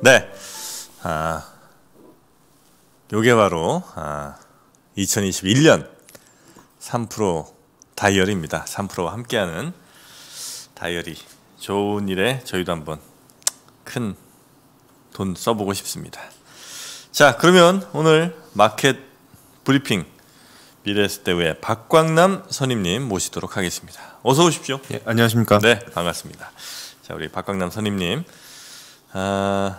네. 아, 요게 바로 아, 2021년 3 다이어리입니다. 3와 함께하는 다이어리. 좋은 일에 저희도 한번 큰 돈 써보고 싶습니다. 자, 그러면 오늘 마켓 브리핑 미래스대우의 박광남 선임님 모시도록 하겠습니다. 어서 오십시오. 예, 안녕하십니까? 네, 반갑습니다. 자, 우리 박광남 선임님. 아,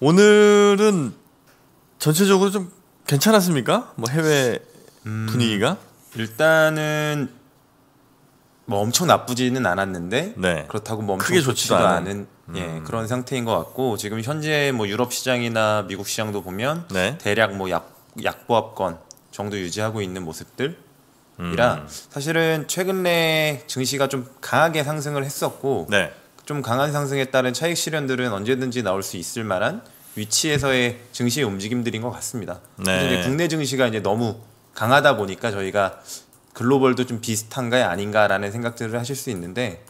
오늘은 전체적으로 좀 괜찮았습니까? 뭐 해외 음, 분위기가? 일단은 뭐 엄청 나쁘지는 않았는데 네. 그렇다고 뭐 엄청 크게 좋지도, 좋지도 않은 예, 음. 예, 그런 상태인 것 같고 지금 현재 뭐 유럽 시장이나 미국 시장도 보면 네. 대략 뭐 약 약보합권 정도 유지하고 있는 모습들 이라 음. 사실은 최근에 증시가 좀 강하게 상승을 했었고 네. 좀 강한 상승에 따른 차익 실현들은 언제든지 나올 수 있을 만한 위치에서의 증시의 움직임들인 것 같습니다. 네. 국내 증시가 이제 너무 강하다 보니까 저희가 글로벌도 좀비슷한가 아닌가라는 생각들을 하실 수 있는데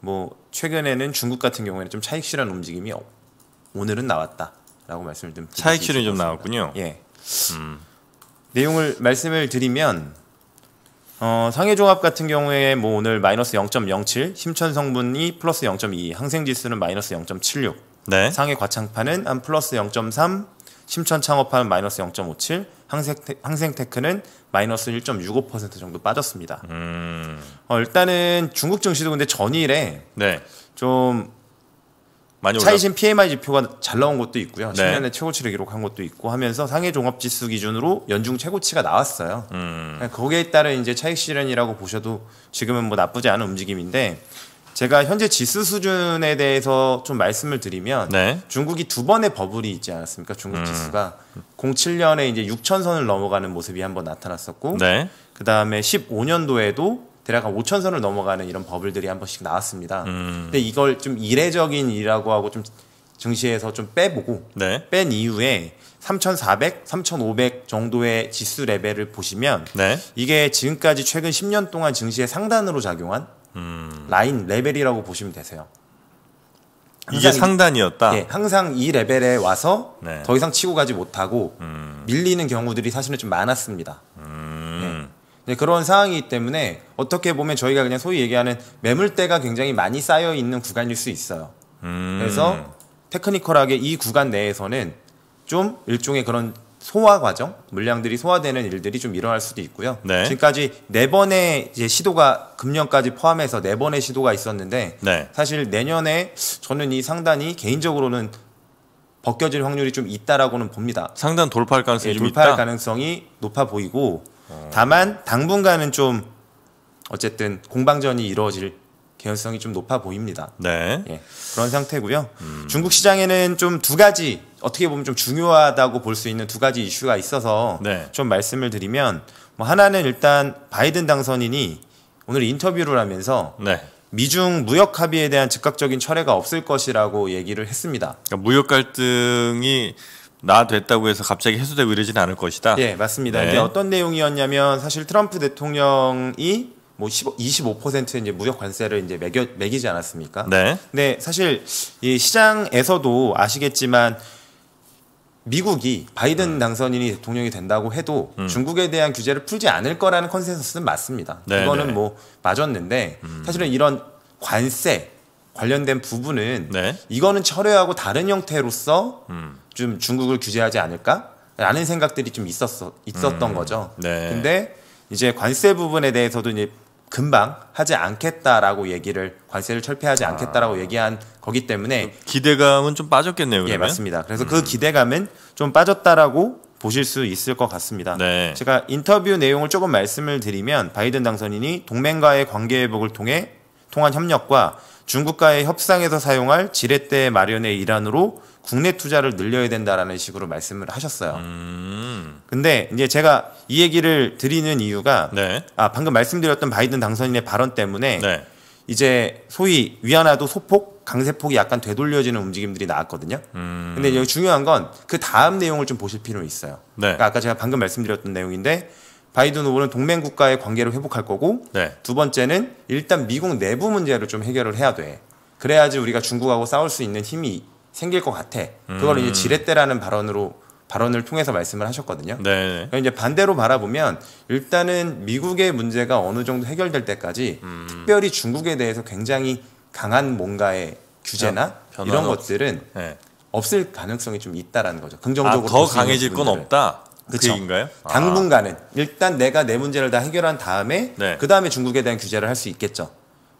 뭐 최근에는 중국 같은 경우에는 좀 차익 실현 움직임이 어, 오늘은 나왔다라고 말씀을 좀 차익 실현좀 나왔군요. 예. 음. 내용을 말씀을 드리면 어, 상해종합 같은 경우에 뭐 오늘 마이너스 0.07, 심천 성분이 플러스 0.2, 항생지수는 마이너스 0.76, 네. 상해 과창판은 한 플러스 0.3, 심천 창업판은 마이너스 0.57, 항생테, 항생테크는 마이너스 1.65% 정도 빠졌습니다. 음. 어, 일단은 중국 증시도 근데 전일에 네. 좀 많이 차이신 PMI 지표가 잘 나온 것도 있고요. 네. 10년에 최고치를 기록한 것도 있고 하면서 상해 종합 지수 기준으로 연중 최고치가 나왔어요. 음. 네, 거기에 따른 이제 차익 실현이라고 보셔도 지금은 뭐 나쁘지 않은 움직임인데 제가 현재 지수 수준에 대해서 좀 말씀을 드리면 네. 중국이 두 번의 버블이 있지 않았습니까? 중국 음. 지수가 07년에 이제 6천 선을 넘어가는 모습이 한번 나타났었고 네. 그다음에 15년도에도 대략 한 5천 선을 넘어가는 이런 버블들이 한 번씩 나왔습니다. 음. 근데 이걸 좀 이례적인 일이라고 하고 좀 증시에서 좀 빼보고 네. 뺀 이후에 3,400, 3,500 정도의 지수 레벨을 보시면 네. 이게 지금까지 최근 10년 동안 증시의 상단으로 작용한 음. 라인 레벨이라고 보시면 되세요. 이게 상단이었다. 네, 항상 이 레벨에 와서 네. 더 이상 치고 가지 못하고 음. 밀리는 경우들이 사실은 좀 많았습니다. 네, 그런 상황이기 때문에 어떻게 보면 저희가 그냥 소위 얘기하는 매물대가 굉장히 많이 쌓여 있는 구간일 수 있어요. 음. 그래서 테크니컬하게 이 구간 내에서는 좀 일종의 그런 소화 과정, 물량들이 소화되는 일들이 좀 일어날 수도 있고요. 네. 지금까지 네 번의 이제 시도가 금년까지 포함해서 네 번의 시도가 있었는데 네. 사실 내년에 저는 이 상단이 개인적으로는 벗겨질 확률이 좀 있다라고는 봅니다. 상단 돌파할 가능성이 예, 돌파할 있다? 가능성이 높아 보이고 다만 당분간은 좀 어쨌든 공방전이 이루어질 개연성이 좀 높아 보입니다. 네. 예, 그런 상태고요. 음. 중국 시장에는 좀 두 가지 어떻게 보면 좀 중요하다고 볼 수 있는 두 가지 이슈가 있어서 네. 좀 말씀을 드리면 뭐 하나는 일단 바이든 당선인이 오늘 인터뷰를 하면서 네. 미중 무역 합의에 대한 즉각적인 철회가 없을 것이라고 얘기를 했습니다. 그러니까 무역 갈등이 나 됐다고 해서 갑자기 해소되고 이러진 않을 것이다. 예, 맞습니다. 네. 이게 어떤 내용이었냐면 사실 트럼프 대통령이 뭐 15, 25%의 이제 무역 관세를 이제 매겨, 매기지 않았습니까? 네. 근 사실 이 시장에서도 아시겠지만 미국이 바이든 음. 당선인이 대통령이 된다고 해도 음. 중국에 대한 규제를 풀지 않을 거라는 컨센서스는 맞습니다. 네네. 거는뭐 네. 맞았는데 음. 사실은 이런 관세 관련된 부분은 네. 이거는 철회하고 다른 형태로서 음. 좀 중국을 규제하지 않을까라는 생각들이 좀 있었어 있었던 음, 거죠. 네. 근데 이제 관세 부분에 대해서도 이제 금방 하지 않겠다라고 얘기를 관세를 철폐하지 아. 않겠다라고 얘기한 거기 때문에 그 기대감은 좀 빠졌겠네요. 예, 그러면? 예, 맞습니다. 그래서 그 음. 그 기대감은 좀 빠졌다라고 보실 수 있을 것 같습니다. 네. 제가 인터뷰 내용을 조금 말씀을 드리면 바이든 당선인이 동맹과의 관계 회복을 통해 통한 협력과 중국과의 협상에서 사용할 지렛대 마련의 일환으로 국내 투자를 늘려야 된다라는 식으로 말씀을 하셨어요. 음. 근데 이제 제가 이 얘기를 드리는 이유가 네. 아 방금 말씀드렸던 바이든 당선인의 발언 때문에 네. 이제 소위 위안화도 소폭 강세폭이 약간 되돌려지는 움직임들이 나왔거든요. 음. 근데 여기 중요한 건 그 다음 내용을 좀 보실 필요 있어요. 네. 그러니까 아까 제가 방금 말씀드렸던 내용인데 바이든 후보는 동맹 국가의 관계를 회복할 거고 네. 두 번째는 일단 미국 내부 문제를 좀 해결을 해야 돼. 그래야지 우리가 중국하고 싸울 수 있는 힘이 생길 것 같아. 음. 그걸 음. 이제 지렛대라는 발언으로 발언을 통해서 말씀을 하셨거든요. 네. 그러니까 이제 반대로 바라보면 일단은 미국의 문제가 어느 정도 해결될 때까지 음. 특별히 중국에 대해서 굉장히 강한 뭔가의 규제나 아, 이런 것들은 네. 없을 가능성이 좀 있다라는 거죠. 긍정적으로 아, 더 강해질 건 없다. 그인가요? 아. 당분간은 아. 일단 내가 내 문제를 다 해결한 다음에 네. 그 다음에 중국에 대한 규제를 할 수 있겠죠.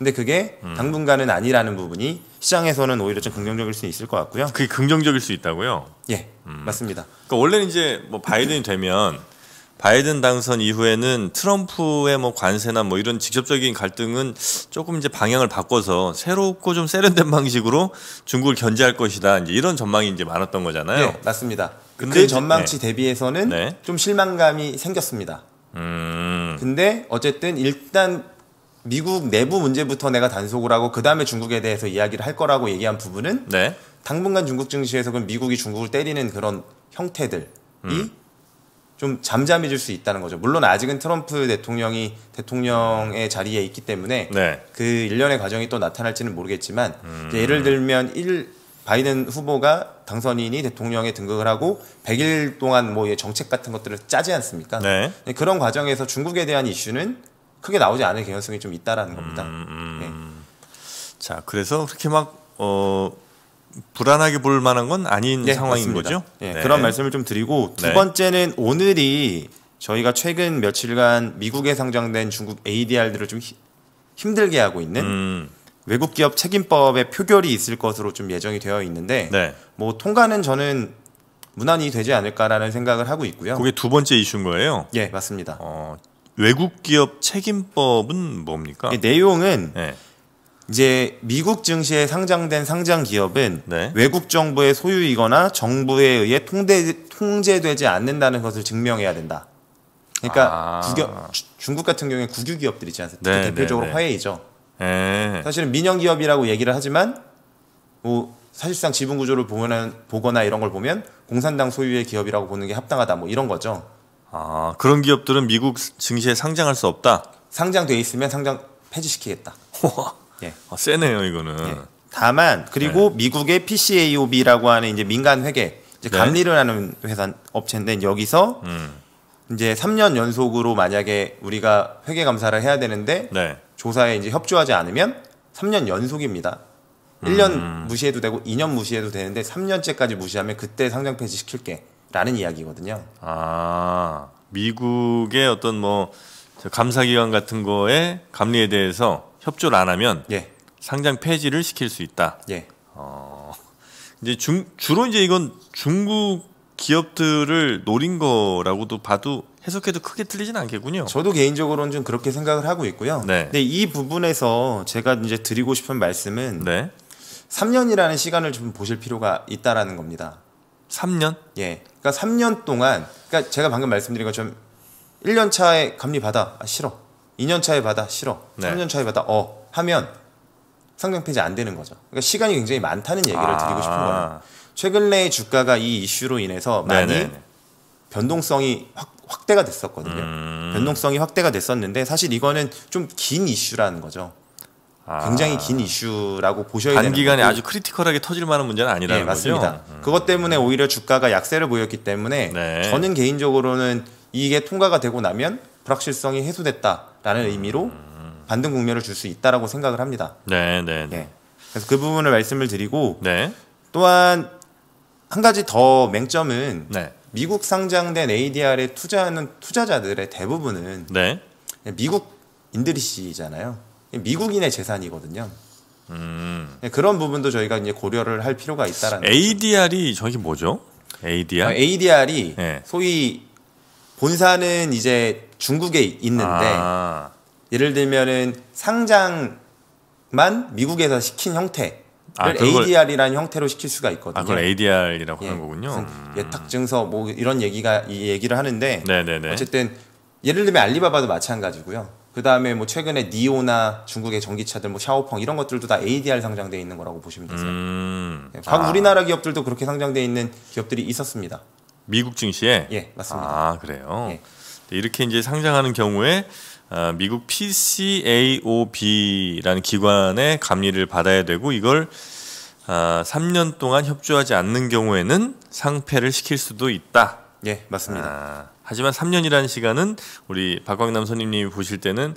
근데 그게 음. 당분간은 아니라는 부분이 시장에서는 오히려 좀 긍정적일 수 있을 것 같고요. 그게 긍정적일 수 있다고요? 예, 음. 맞습니다. 그러니까 원래는 이제 뭐 바이든이 되면 바이든 당선 이후에는 트럼프의 뭐 관세나 뭐 이런 직접적인 갈등은 조금 이제 방향을 바꿔서 새롭고 좀 세련된 방식으로 중국을 견제할 것이다. 이제 이런 전망이 이제 많았던 거잖아요. 네, 맞습니다. 그 근데 그 전망치 네. 대비해서는 네. 좀 실망감이 생겼습니다. 음. 근데 어쨌든 일단 미국 내부 문제부터 내가 단속을 하고 그 다음에 중국에 대해서 이야기를 할 거라고 얘기한 부분은 네. 당분간 중국 증시에서 그럼 미국이 중국을 때리는 그런 형태들이 음. 좀 잠잠해질 수 있다는 거죠. 물론 아직은 트럼프 대통령이 대통령의 자리에 있기 때문에 네. 그 일련의 과정이 또 나타날지는 모르겠지만 음. 예를 들면 일 바이든 후보가 당선인이 대통령에 등극을 하고 100일 동안 뭐 정책 같은 것들을 짜지 않습니까? 네. 그런 과정에서 중국에 대한 이슈는 크게 나오지 않을 개연성이 좀 있다라는 겁니다. 음, 음. 네. 자, 그래서 그렇게 막 어, 불안하게 볼 만한 건 아닌 네, 상황인 맞습니다. 거죠. 네, 네. 그런 말씀을 좀 드리고 두 네. 번째는 오늘이 저희가 최근 며칠간 미국에 상장된 중국 ADR들을 좀 히, 힘들게 하고 있는 음. 외국 기업 책임법의 표결이 있을 것으로 좀 예정이 되어 있는데 네. 뭐 통과는 저는 무난히 되지 않을까라는 생각을 하고 있고요. 그게 두 번째 이슈인 거예요? 예, 맞습니다. 어, 외국 기업 책임법은 뭡니까? 내용은 네. 이제 미국 증시에 상장된 상장 기업은 네. 외국 정부의 소유이거나 정부에 의해 통제, 통제되지 않는다는 것을 증명해야 된다. 그러니까 아. 국여, 주, 중국 같은 경우에 국유 기업들 있지 않습니까? 네, 네, 대표적으로 네. 화웨이죠. 네. 사실은 민영 기업이라고 얘기를 하지만 뭐 사실상 지분 구조를 보거 보거나 이런 걸 보면 공산당 소유의 기업이라고 보는 게 합당하다 뭐 이런 거죠. 아 그런 기업들은 미국 증시에 상장할 수 없다. 상장돼 있으면 상장 폐지시키겠다. 와, 예, 아, 세네요 이거는. 예. 다만 그리고 네. 미국의 PCAOB라고 하는 이제 민간 회계 이제 네. 감리를 네. 하는 회사 업체인데 여기서 음. 이제 3년 연속으로 만약에 우리가 회계 감사를 해야 되는데 네. 조사에 이제 협조하지 않으면 3년 연속입니다. 1년 음. 무시해도 되고 2년 무시해도 되는데 3년째까지 무시하면 그때 상장 폐지 시킬게. 라는 이야기거든요. 아, 미국의 어떤 뭐 감사기관 같은 거에 감리에 대해서 협조를 안 하면 예. 상장 폐지를 시킬 수 있다. 예. 어, 이제 중, 주로 이제 이건 중국 기업들을 노린 거라고도 봐도 해석해도 크게 틀리진 않겠군요. 저도 개인적으로는 좀 그렇게 생각을 하고 있고요. 네. 근데 이 부분에서 제가 이제 드리고 싶은 말씀은 네. 3년이라는 시간을 좀 보실 필요가 있다라는 겁니다. 3년? 예. 그러니까 3년 동안 그러니까 제가 방금 말씀드린 것처럼 1년 차에 감리 받아 아, 싫어. 2년 차에 받아 싫어. 네. 3년 차에 받아 어 하면 상장 폐지 안 되는 거죠. 그러니까 시간이 굉장히 많다는 얘기를 아~ 드리고 싶은 거예요. 최근에 주가가 이 이슈로 인해서 많이 네네 네, 네. 변동성이 확, 확대가 됐었거든요. 음~ 변동성이 확대가 됐었는데 사실 이거는 좀 긴 이슈라는 거죠. 아. 굉장히 긴 이슈라고 보셔야 되는 단기간에 아주 크리티컬하게 터질 만한 문제는 아니라는 네, 맞습니다. 음. 그것 때문에 오히려 주가가 약세를 보였기 때문에 네. 저는 개인적으로는 이게 통과가 되고 나면 불확실성이 해소됐다라는 음. 의미로 반등 국면을 줄 수 있다라고 생각을 합니다. 네, 네, 네. 예. 그래서 그 부분을 말씀을 드리고 네. 또한 한 가지 더 맹점은 네. 미국 상장된 ADR에 투자하는 투자자들의 대부분은 네. 미국 인들이시잖아요. 미국인의 재산이거든요. 음. 네, 그런 부분도 저희가 이제 고려를 할 필요가 있다라는. ADR이 거죠. 저기 뭐죠? ADR? 아, ADR이 네. 소위 본사는 이제 중국에 있는데 아. 예를 들면은 상장만 미국에서 시킨 형태를 아, 그걸... ADR이라는 형태로 시킬 수가 있거든요. 아, 그걸 ADR이라고 예, 하는 거군요. 음. 예탁 증서 뭐 이런 얘기가 이 얘기를 하는데 네네네. 네, 네. 어쨌든 예를 들면 알리바바도 마찬가지고요. 그 다음에 뭐 최근에 니오나 중국의 전기차들 뭐 샤오펑 이런 것들도 다 ADR 상장돼 있는 거라고 보시면 되세요. 음. 네, 예, 과 아. 우리나라 기업들도 그렇게 상장돼 있는 기업들이 있었습니다. 미국 증시에? 예, 맞습니다. 아 그래요. 예. 네, 이렇게 이제 상장하는 경우에 아, 미국 PCAOB라는 기관의 감리를 받아야 되고 이걸 아, 3년 동안 협조하지 않는 경우에는 상폐를 시킬 수도 있다. 예, 맞습니다. 아. 하지만 3년이라는 시간은 우리 박광남 선임님이 보실 때는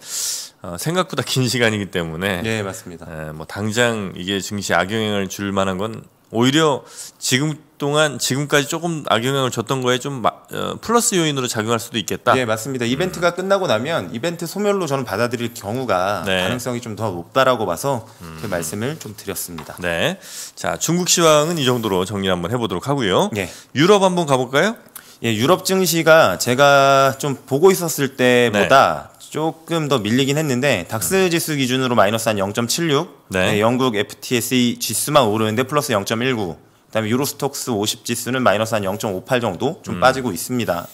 어, 생각보다 긴 시간이기 때문에 네 맞습니다. 에, 뭐 당장 이게 증시 악영향을 줄 만한 건 오히려 지금 동안 지금까지 조금 악영향을 줬던 거에 좀 마, 어, 플러스 요인으로 작용할 수도 있겠다. 네 맞습니다. 이벤트가 음. 끝나고 나면 이벤트 소멸로 저는 받아들일 경우가 네. 가능성이 좀 더 높다라고 봐서 음. 그 말씀을 좀 드렸습니다. 네, 자 중국 시황은 이 정도로 정리 한번 해보도록 하고요. 네. 유럽 한번 가볼까요? 예, 유럽 증시가 제가 좀 보고 있었을 때보다 네. 조금 더 밀리긴 했는데 닥스 음. 지수 기준으로 마이너스 한 0.76. 네. 네, 영국 FTSE 지수만 오르는데 플러스 0.19. 그다음에 유로스톡스 50 지수는 마이너스 한 0.58 정도 좀 음. 빠지고 있습니다.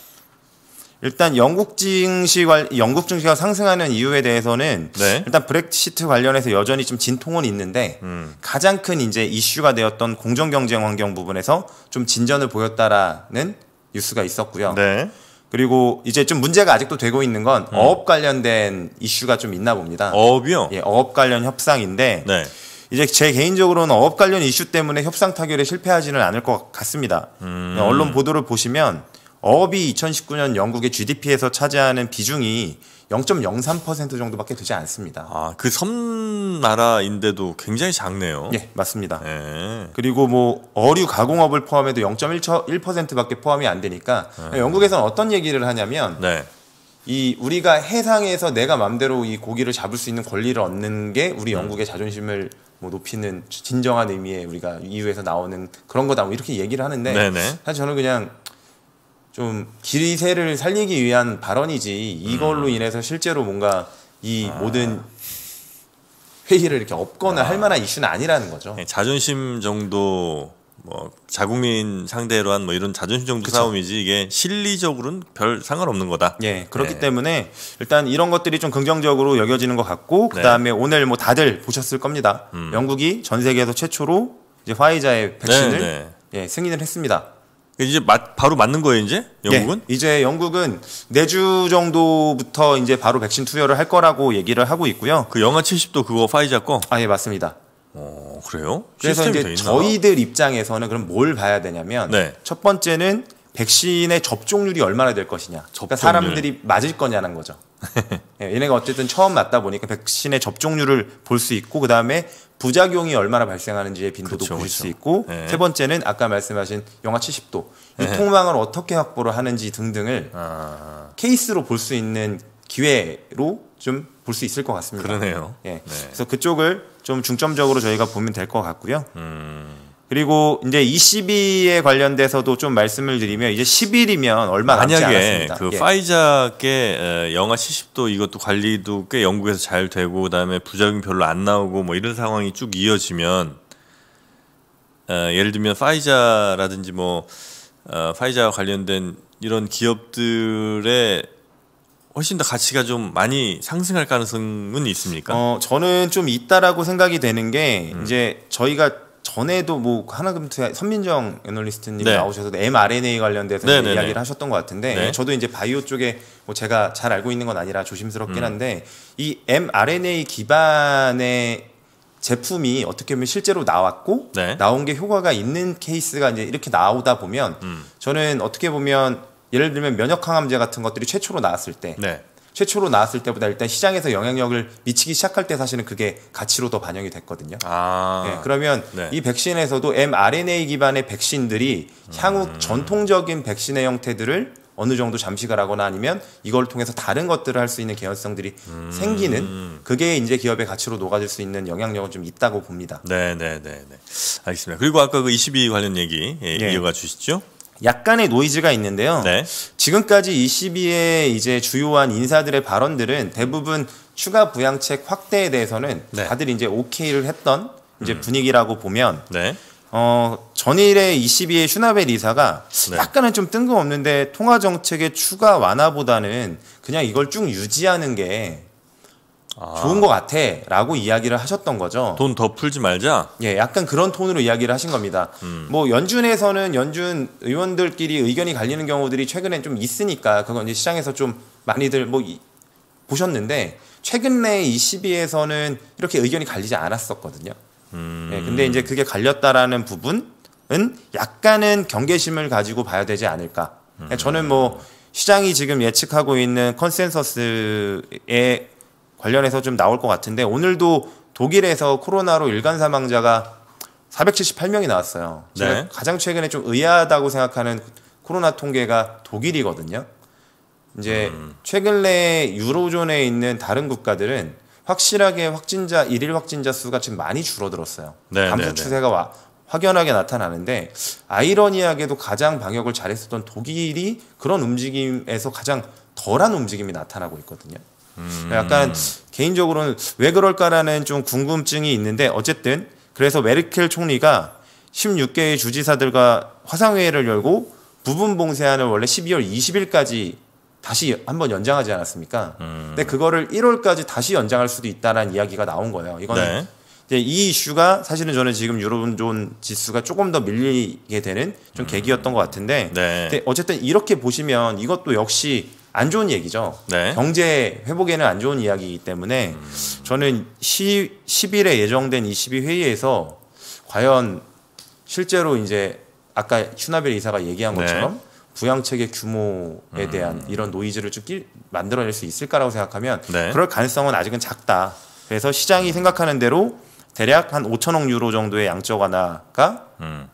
일단 영국 증시 관 영국 증시가 상승하는 이유에 대해서는 네. 일단 브렉시트 관련해서 여전히 좀 진통은 있는데 음. 가장 큰 이제 이슈가 되었던 공정 경쟁 환경 부분에서 좀 진전을 보였다라는 뉴스가 있었고요. 네. 그리고 이제 좀 문제가 아직도 되고 있는 건 음. 어업 관련된 이슈가 좀 있나 봅니다. 어업이요? 예, 어업 관련 협상인데 네. 이제 제 개인적으로는 어업 관련 이슈 때문에 협상 타결에 실패하지는 않을 것 같습니다. 음. 네, 언론 보도를 보시면 어업이 2019년 영국의 GDP에서 차지하는 비중이 0.03% 정도밖에 되지 않습니다. 아, 그 섬나라인데도 굉장히 작네요. 예, 맞습니다. 예. 그리고 뭐 어류 가공업을 포함해도 0.1%밖에 포함이 안 되니까 예. 영국에서는 어떤 얘기를 하냐면 네. 이 우리가 해상에서 내가 맘대로 이 고기를 잡을 수 있는 권리를 얻는 게 우리 음. 영국의 자존심을 뭐 높이는 진정한 의미의 우리가 이유에서 나오는 그런 거다 뭐 이렇게 얘기를 하는데 네네. 사실 저는 그냥 좀 기세를 살리기 위한 발언이지 이걸로 음. 인해서 실제로 뭔가 이 아. 모든 회의를 이렇게 없거나 아. 할 만한 이슈는 아니라는 거죠. 네, 자존심 정도 뭐 자국민 상대로 한 뭐 이런 자존심 정도 그쵸. 싸움이지 이게 실리적으로는 별 상관없는 거다. 예, 그렇기 네. 때문에 일단 이런 것들이 좀 긍정적으로 여겨지는 것 같고 네. 그다음에 네. 오늘 뭐 다들 보셨을 겁니다. 음. 영국이 전 세계에서 최초로 이제 화이자의 네, 백신을 네. 예, 승인을 했습니다. 이제 맞, 바로 맞는 거예요 이제 영국은? 예, 이제 영국은 4주 정도부터 이제 바로 백신 투여를 할 거라고 얘기를 하고 있고요. 그 영하 70도 그거 파이자 거? 아 예 맞습니다. 어 그래요? 그래서 이제 저희들 입장에서는 그럼 뭘 봐야 되냐면 네. 첫 번째는 백신의 접종률이 얼마나 될 것이냐. 그러니까 접종률. 그러니까 사람들이 맞을 거냐는 거죠. 예, 얘네가 어쨌든 처음 맞다 보니까 백신의 접종률을 볼 수 있고 그 다음에 부작용이 얼마나 발생하는지의 빈도도 그렇죠, 보실 그렇죠. 수 있고 네. 세 번째는 아까 말씀하신 영하 70도 유통망을 어떻게 확보를 하는지 등등을 아. 케이스로 볼 수 있는 기회로 좀 볼 수 있을 것 같습니다. 그러네요. 예. 네. 그래서 그쪽을 좀 중점적으로 저희가 보면 될 것 같고요. 음. 그리고 이제 20일에 관련돼서도 좀 말씀을 드리면 이제 10일이면 얼마 남지 만약에 않았습니다. 그 예. 파이자께 영하 70도 이것도 관리도 꽤 영국에서 잘 되고 그다음에 부작용 별로 안 나오고 뭐 이런 상황이 쭉 이어지면 예를 들면 파이자라든지 뭐 어, 파이자와 관련된 이런 기업들의 훨씬 더 가치가 좀 많이 상승할 가능성은 있습니까? 어, 저는 좀 있다라고 생각이 되는 게 음. 이제 저희가 전에도 뭐 하나금투 선민정 애널리스트님 네. 나오셔서 mRNA 관련돼서 네네네. 네, 네. 이야기를 하셨던 것 같은데 네. 저도 이제 바이오 쪽에 뭐 제가 잘 알고 있는 건 아니라 조심스럽긴 음. 한데 이 mRNA 기반의 제품이 어떻게 보면 실제로 나왔고 네. 나온 게 효과가 있는 케이스가 이제 이렇게 나오다 보면 음. 저는 어떻게 보면 예를 들면 면역 항암제 같은 것들이 최초로 나왔을 때 네. 최초로 나왔을 때보다 일단 시장에서 영향력을 미치기 시작할 때 사실은 그게 가치로 더 반영이 됐거든요. 아. 네, 그러면 네. 이 백신에서도 mRNA 기반의 백신들이 향후 음. 전통적인 백신의 형태들을 어느 정도 잠식하거나 아니면 이걸 통해서 다른 것들을 할 수 있는 개연성들이 음. 생기는 그게 이제 기업의 가치로 녹아질 수 있는 영향력은 좀 있다고 봅니다. 네, 네, 네, 네. 알겠습니다. 그리고 아까 그 22 관련 얘기 예, 네. 이어가 주시죠. 약간의 노이즈가 있는데요. 네. 지금까지 ECB의 이제 주요한 인사들의 발언들은 대부분 추가 부양책 확대에 대해서는 네. 다들 이제 오케이를 했던 이제 음. 분위기라고 보면 네. 어, 전일에 ECB의 슈나벨 이사가 네. 약간은 좀 뜬금없는데 통화 정책의 추가 완화보다는 그냥 이걸 쭉 유지하는 게 아. 좋은 것 같아 라고 이야기를 하셨던 거죠. 돈 더 풀지 말자? 예, 약간 그런 톤으로 이야기를 하신 겁니다. 음. 뭐 연준에서는 연준 의원들끼리 의견이 갈리는 경우들이 최근엔 좀 있으니까 그건 이제 시장에서 좀 많이들 뭐 이, 보셨는데 최근에 이 시비에서는 이렇게 의견이 갈리지 않았었거든요. 음. 예, 근데 이제 그게 갈렸다라는 부분은 약간은 경계심을 가지고 봐야 되지 않을까. 음. 저는 뭐 시장이 지금 예측하고 있는 컨센서스에 관련해서 좀 나올 것 같은데 오늘도 독일에서 코로나로 일간 사망자가 478명이 나왔어요. 제가 네. 가장 최근에 좀 의아하다고 생각하는 코로나 통계가 독일이거든요. 이제 음. 최근에 유로존에 있는 다른 국가들은 확실하게 확진자 일일 확진자 수가 지금 많이 줄어들었어요. 네, 감소 네, 네. 추세가 와, 확연하게 나타나는데 아이러니하게도 가장 방역을 잘했었던 독일이 그런 움직임에서 가장 덜한 움직임이 나타나고 있거든요. 음. 약간 개인적으로는 왜 그럴까라는 좀 궁금증이 있는데 어쨌든 그래서 메르켈 총리가 16개의 주지사들과 화상회의를 열고 부분 봉쇄안을 원래 12월 20일까지 다시 한번 연장하지 않았습니까? 음. 근데 그거를 1월까지 다시 연장할 수도 있다라는 이야기가 나온 거예요. 이거는 네. 이제 이 이슈가 사실은 저는 지금 유로존 지수가 조금 더 밀리게 되는 좀 음. 계기였던 것 같은데 네. 근데 어쨌든 이렇게 보시면 이것도 역시 안 좋은 얘기죠. 네. 경제 회복에는 안 좋은 이야기이기 때문에 음. 저는 10, 10일에 예정된 이 12회의에서 과연 실제로 이제 아까 슈나벨 이사가 얘기한 네. 것처럼 네. 부양책의 규모에 음. 대한 음. 이런 노이즈를 쭉 만들어낼 수 있을까라고 생각하면 네. 그럴 가능성은 아직은 작다. 그래서 시장이 음. 생각하는 대로 대략 한 5천억 유로 정도의 양적 완화가 음.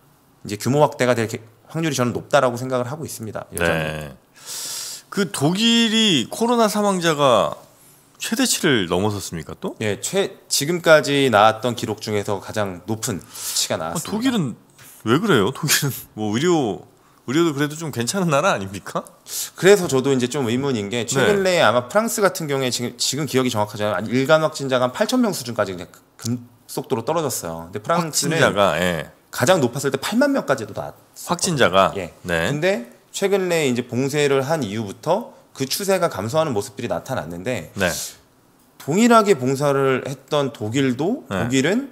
이제 규모 확대가 될 확률이 저는 높다라고 생각을 하고 있습니다. 네. 여전히. 네. 그 독일이 코로나 사망자가 최대치를 넘어섰습니까 또? 예, 최 지금까지 나왔던 기록 중에서 가장 높은 수치가 어, 나왔습니다. 아, 독일은 왜 그래요? 독일은 뭐 의료 의료도 그래도 좀 괜찮은 나라 아닙니까? 그래서 저도 이제 좀 의문인 게 최근에 네. 아마 프랑스 같은 경우에 지금 지금 기억이 정확하지 않아요. 일간 확진자가 8천 명 수준까지 그냥 급속도로 떨어졌어요. 근데 프랑스는 확진자가, 예. 가장 높았을 때 8만 명까지도 나왔어요. 확진자가 예. 네. 근데 최근에 이제 봉쇄를 한 이후부터 그 추세가 감소하는 모습들이 나타났는데 네. 동일하게 봉사를 했던 독일도 네. 독일은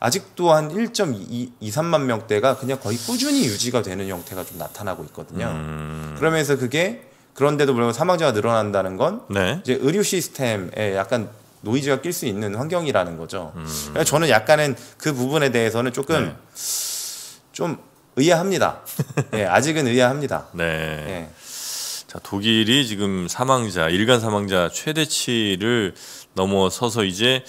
아직도 한 1.2, 3만 명대가 그냥 거의 꾸준히 유지가 되는 형태가 좀 나타나고 있거든요. 음... 그러면서 그게 그런데도 불구하고 사망자가 늘어난다는 건 네. 이제 의료 시스템에 약간 노이즈가 낄 수 있는 환경이라는 거죠. 음... 그러니까 저는 약간은 그 부분에 대해서는 조금 네. 좀 의아합니다. 예, 아직은 의아합니다. 네. 예. 자, 독일이 지금 사망자, 일간 사망자 최대치를 넘어서서 이제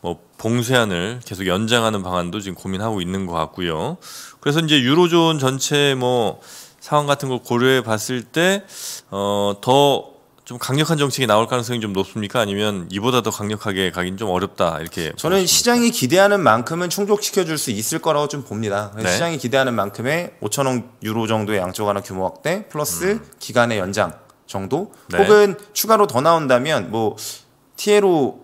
뭐 봉쇄안을 계속 연장하는 방안도 지금 고민하고 있는 것 같고요. 그래서 이제 유로존 전체 뭐 상황 같은 걸 고려해 봤을 때, 어, 더좀 강력한 정책이 나올 가능성이 좀 높습니까? 아니면 이보다 더 강력하게 가긴 좀 어렵다 이렇게 저는 보겠습니다. 시장이 기대하는 만큼은 충족시켜 줄 수 있을 거라고 좀 봅니다. 네. 시장이 기대하는 만큼의 5천억 유로 정도의 양적 완화 규모 확대 플러스 음. 기간의 연장 정도 네. 혹은 추가로 더 나온다면 뭐 티에로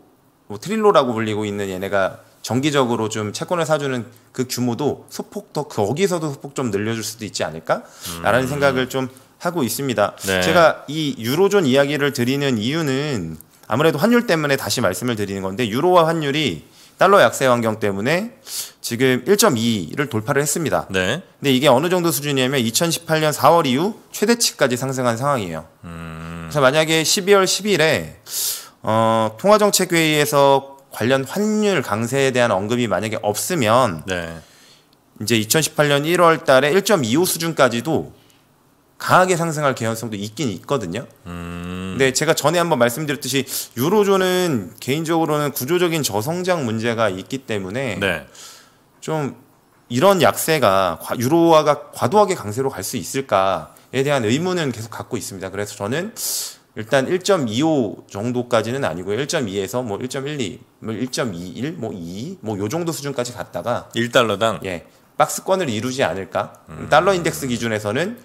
뭐 트릴로라고 불리고 있는 얘네가 정기적으로 좀 채권을 사주는 그 규모도 소폭 더 거기서도 소폭 좀 늘려줄 수도 있지 않을까라는 음. 생각을 좀 하고 있습니다. 네. 제가 이 유로존 이야기를 드리는 이유는 아무래도 환율 때문에 다시 말씀을 드리는 건데 유로화 환율이 달러 약세 환경 때문에 지금 1.2를 돌파를 했습니다. 네. 근데 이게 어느 정도 수준이냐면 2018년 4월 이후 최대치까지 상승한 상황이에요. 음. 그래서 만약에 12월 10일에 어, 통화정책회의에서 관련 환율 강세에 대한 언급이 만약에 없으면 네. 이제 2018년 1월 달에 1.25 수준까지도 강하게 상승할 개연성도 있긴 있거든요. 음. 근데 제가 전에 한번 말씀드렸듯이 유로존은 개인적으로는 구조적인 저성장 문제가 있기 때문에 네. 좀 이런 약세가 유로화가 과도하게 강세로 갈 수 있을까에 대한 의문은 계속 갖고 있습니다. 그래서 저는 일단 1.25 정도까지는 아니고요. 1.2에서 뭐 1.12, 뭐 1.21, 뭐 2, 뭐 요 정도 수준까지 갔다가 1달러당 예. 박스권을 이루지 않을까? 음. 달러 인덱스 기준에서는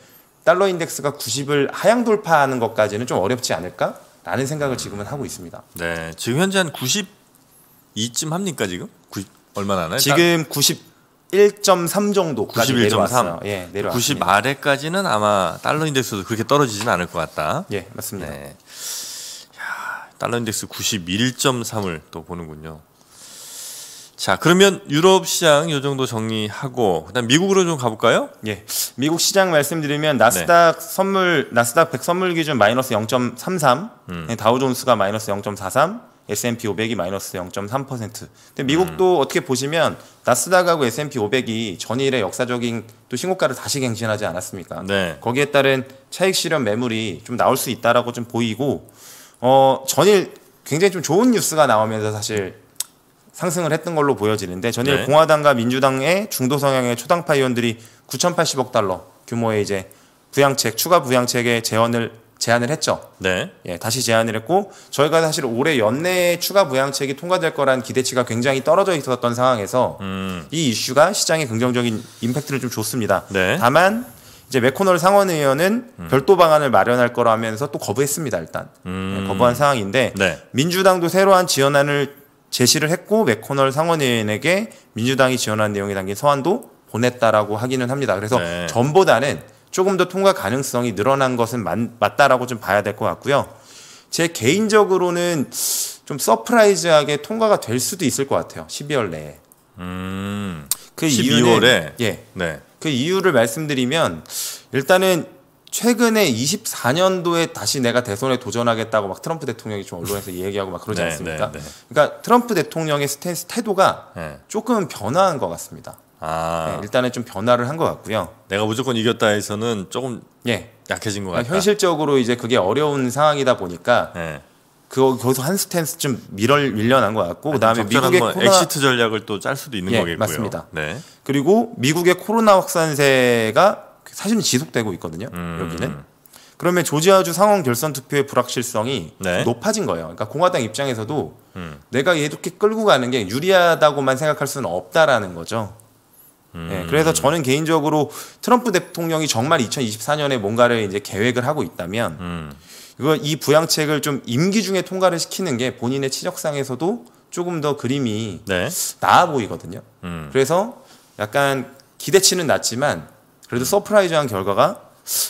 달러 인덱스가 90을 하향 돌파하는 것까지는 좀 어렵지 않을까라는 생각을 지금은 하고 있습니다. 네, 지금 현재 한 92쯤 합니까 지금? 90 얼마나 나요? 지금 91.3정도 91.3. 예, 90 아래까지는 아마 달러 인덱스도 그렇게 떨어지진 않을 것 같다. 예, 맞습니다. 네. 달러 인덱스 91.3을 또 보는군요. 자, 그러면 유럽 시장 요 정도 정리하고 그다음 미국으로 좀 가볼까요? 예. 미국 시장 말씀드리면 나스닥 네. 선물 나스닥 100 선물 기준 마이너스 0.33, 음. 네, 다우존스가 마이너스 0.43, S&P 500이 마이너스 0.3%. 근데 미국도 음. 어떻게 보시면 나스닥하고 S&P 500이 전일의 역사적인 또 신고가를 다시 갱신하지 않았습니까? 네. 거기에 따른 차익 실현 매물이 좀 나올 수 있다라고 좀 보이고 어, 전일 굉장히 좀 좋은 뉴스가 나오면서 사실 상승을 했던 걸로 보여지는데 전일 네. 공화당과 민주당의 중도 성향의 초당파 의원들이 9,080억 달러 규모의 이제 부양책 추가 부양책의 제언을 제안을 했죠. 네. 예, 다시 제안을 했고 저희가 사실 올해 연내에 추가 부양책이 통과될 거란 기대치가 굉장히 떨어져 있었던 상황에서 음. 이 이슈가 시장에 긍정적인 임팩트를 좀 줬습니다. 네. 다만 이제 메코널 상원 의원은 음. 별도 방안을 마련할 거라면서 또 거부했습니다. 일단 예, 음. 예, 거부한 상황인데 네. 민주당도 새로운 지원안을 제시를 했고 맥코널 상원의원에게 민주당이 지원한 내용이 담긴 서한도 보냈다라고 하기는 합니다. 그래서 네. 전보다는 조금 더 통과 가능성이 늘어난 것은 맞, 다라고좀 봐야 될 것 같고요. 제 개인적으로는 좀 서프라이즈하게 통과가 될 수도 있을 것 같아요. 12월 내에. 음, 그 12월에 이유는, 예. 네. 그 이유를 말씀드리면 일단은 최근에 24년도에 다시 내가 대선에 도전하겠다고 막 트럼프 대통령이 좀 언론에서 얘기하고 막 그러지 네, 않습니까? 네, 네, 그러니까 트럼프 대통령의 스탠스 태도가 네. 조금 변화한 것 같습니다. 아. 네, 일단은 좀 변화를 한 것 같고요. 내가 무조건 이겼다 해서는 조금 예. 약해진 것 그러니까 같다. 그 현실적으로 이제 그게 어려운 상황이다 보니까 그거 거기서 한 스탠스 좀 밀을 밀려난 것 같고 아니, 그다음에 미국의 뭐 코로나... 엑시트 전략을 또 짤 수도 있는 예, 거겠고요. 맞습니다. 네. 그리고 미국의 코로나 확산세가 사실은 지속되고 있거든요. 음. 여기는. 그러면 조지아주 상원 결선 투표의 불확실성이 네. 높아진 거예요. 그러니까 공화당 입장에서도 음. 내가 이렇게 끌고 가는 게 유리하다고만 생각할 수는 없다라는 거죠. 음. 네, 그래서 저는 개인적으로 트럼프 대통령이 정말 2024년에 뭔가를 이제 계획을 하고 있다면 음. 이거 이 부양책을 좀 임기 중에 통과를 시키는 게 본인의 치적상에서도 조금 더 그림이 네. 나아 보이거든요. 음. 그래서 약간 기대치는 낮지만 그래도 서프라이즈한 결과가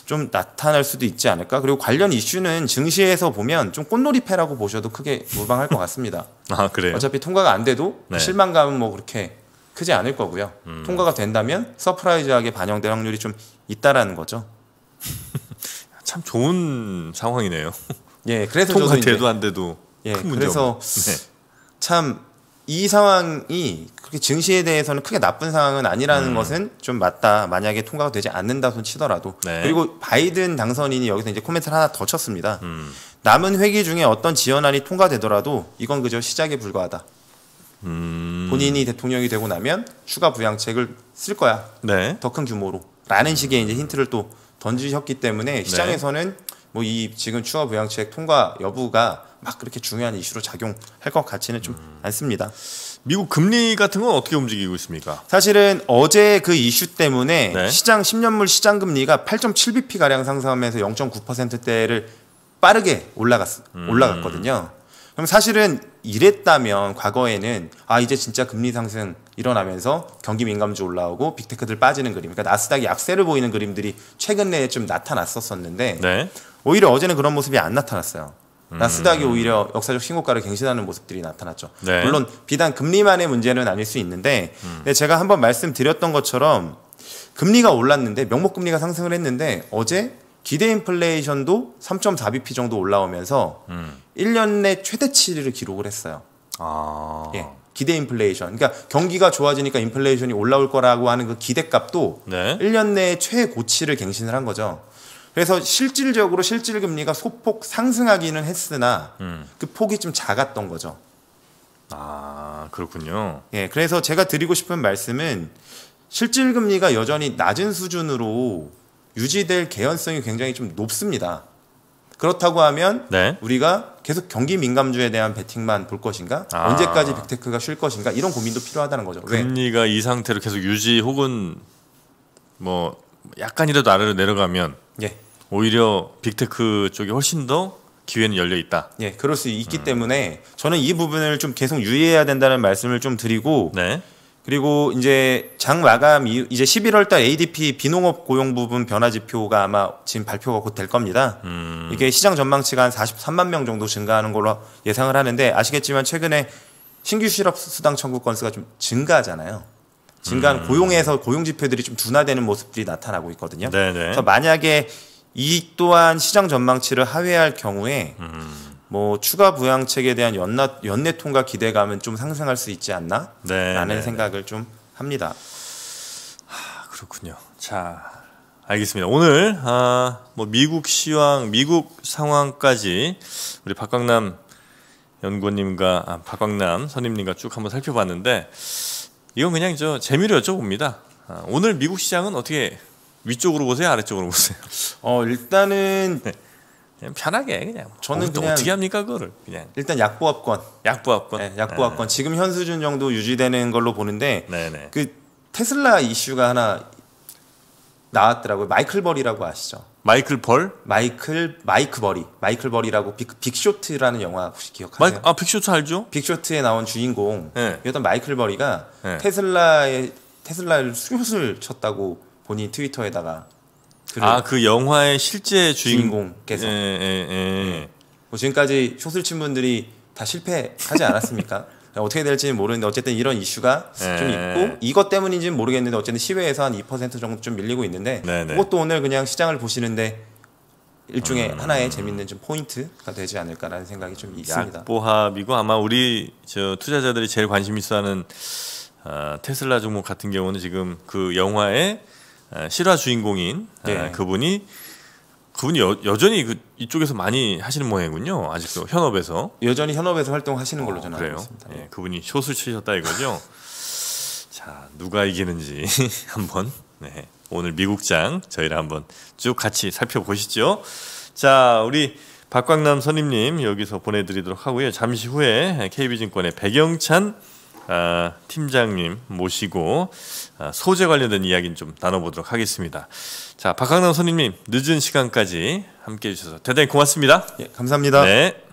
좀 나타날 수도 있지 않을까? 그리고 관련 이슈는 증시에서 보면 좀 꽃놀이패라고 보셔도 크게 무방할 것 같습니다. 아 그래요? 어차피 통과가 안 돼도 네. 실망감은 뭐 그렇게 크지 않을 거고요. 음. 통과가 된다면 서프라이즈하게 반영될 확률이 좀 있다라는 거죠. 참 좋은 상황이네요. 예, 그래서 통과 돼도 안 돼도 예, 그래서 네. 참이 상황이 그렇게 증시에 대해서는 크게 나쁜 상황은 아니라는 음. 것은 좀 맞다. 만약에 통과가 되지 않는다 손 치더라도. 네. 그리고 바이든 당선인이 여기서 이제 코멘트를 하나 더 쳤습니다. 음. 남은 회기 중에 어떤 지연안이 통과되더라도 이건 그저 시작에 불과하다. 음. 본인이 대통령이 되고 나면 추가 부양책을 쓸 거야. 네. 더큰 규모로. 라는 식의 이제 힌트를 또 던지셨기 때문에 네. 시장에서는 네. 뭐 뭐이 지금 추가 부양책 통과 여부가 막 그렇게 중요한 이슈로 작용할 것 같지는 좀 음. 않습니다. 미국 금리 같은 건 어떻게 움직이고 있습니까? 사실은 어제 그 이슈 때문에 네. 시장 10년물 시장 금리가 8.7bp 가량 상승하면서 0.9%대를 빠르게 올라갔 음. 올라갔거든요. 그럼 사실은 이랬다면 과거에는 아 이제 진짜 금리 상승 일어나면서 경기 민감주 올라오고 빅테크들 빠지는 그림, 그러니까 나스닥이 약세를 보이는 그림들이 최근에 좀 나타났었었는데 네. 오히려 어제는 그런 모습이 안 나타났어요. 나스닥이 음. 오히려 역사적 신고가를 갱신하는 모습들이 나타났죠. 네. 물론 비단 금리만의 문제는 아닐 수 있는데 음. 근데 제가 한번 말씀드렸던 것처럼 금리가 올랐는데 명목 금리가 상승을 했는데 어제 기대 인플레이션도 3.4bp 정도 올라오면서 음. 1년 내 최대치를 기록을 했어요. 아. 예. 기대 인플레이션. 그러니까 경기가 좋아지니까 인플레이션이 올라올 거라고 하는 그 기대값도 네. 1년 내 최고치를 갱신을 한 거죠. 그래서 실질적으로 실질 금리가 소폭 상승하기는 했으나 음. 그 폭이 좀 작았던 거죠. 아 그렇군요. 예, 그래서 제가 드리고 싶은 말씀은 실질 금리가 여전히 낮은 수준으로 유지될 개연성이 굉장히 좀 높습니다. 그렇다고 하면 네. 우리가 계속 경기 민감주에 대한 베팅만 볼 것인가? 아. 언제까지 빅테크가 쉴 것인가? 이런 고민도 필요하다는 거죠. 금리가 왜? 이 상태로 계속 유지 혹은 뭐 약간이라도 아래로 내려가면 예. 오히려 빅테크 쪽이 훨씬 더 기회는 열려 있다. 예, 그럴 수 있기 음. 때문에 저는 이 부분을 좀 계속 유의해야 된다는 말씀을 좀 드리고 네. 그리고 이제 장 마감 이후 이제 11월 달 ADP 비농업 고용 부분 변화 지표가 아마 지금 발표가 곧 될 겁니다. 음. 이게 시장 전망치가 한 43만 명 정도 증가하는 걸로 예상을 하는데 아시겠지만 최근에 신규 실업 수당 청구 건수가 좀 증가하잖아요. 증가한 음. 고용에서 고용 지표들이 좀 둔화되는 모습들이 나타나고 있거든요. 네네. 네. 그래서 만약에 이 또한 시장 전망치를 하회할 경우에 음. 뭐 추가 부양책에 대한 연나, 연내 통과 기대감은 좀 상승할 수 있지 않나라는 네, 네네. 생각을 좀 합니다. 하, 그렇군요. 자, 알겠습니다. 오늘 아, 뭐 미국 시황, 미국 상황까지 우리 박광남 연구원님과 아, 박광남 선임님과 쭉 한번 살펴봤는데 이건 그냥 저 재미로 여쭤봅니다. 아, 오늘 미국 시장은 어떻게 위쪽으로 보세요, 아래쪽으로 보세요? 어 일단은 네. 그냥 편하게 그냥 저는 어, 그냥 어떻게 합니까 그거를 그냥 일단 약보합권, 약보합권, 네, 약보합권 네. 지금 현 수준 정도 유지되는 걸로 보는데 네네. 네. 그 테슬라 이슈가 하나 나왔더라고요. 마이클 버리라고 아시죠? 마이클 벌? 마이클 마이크 버리. 마이클 버리라고 빅, 빅쇼트라는 영화 혹시 기억하세요? 마이, 아 빅쇼트 알죠? 빅쇼트에 나온 주인공 네. 이었 마이클 버리가 네. 테슬라의 테슬라를 수요을 쳤다고 본인 트위터에다가 아 그 영화의 실제 주인공. 주인공께서 예, 예, 예. 예. 네. 뭐 지금까지 숏을 친 분들이 다 실패하지 않았습니까? 그러니까 어떻게 될지는 모르는데 어쨌든 이런 이슈가 네. 좀 있고 이것 때문인지는 모르겠는데 어쨌든 시외에서 한 2% 정도 좀 밀리고 있는데 네, 네. 그것도 오늘 그냥 시장을 보시는데 일종의 음. 하나의 재밌는 좀 포인트가 되지 않을까라는 생각이 좀 있습니다. 보합이고 아마 우리 저 투자자들이 제일 관심 있어하는 어, 테슬라 종목 같은 경우는 지금 그 영화의 아, 실화 주인공인 아, 네. 아, 그분이 그분이 여, 여전히 그 이쪽에서 많이 하시는 모양이군요. 아직도 현업에서 여전히 현업에서 활동하시는 아, 걸로 저는 어, 알고 있습니다. 예, 그분이 숏을 치셨다 이거죠. 자 누가 이기는지 한번 네, 오늘 미국장 저희를 한번 쭉 같이 살펴보시죠. 자 우리 박광남 선임님 여기서 보내드리도록 하고요. 잠시 후에 KB증권의 백영찬 아, 팀장님 모시고 아, 소재 관련된 이야기 좀 나눠보도록 하겠습니다. 자, 박학남 선임님 늦은 시간까지 함께해 주셔서 대단히 고맙습니다. 예, 감사합니다. 네.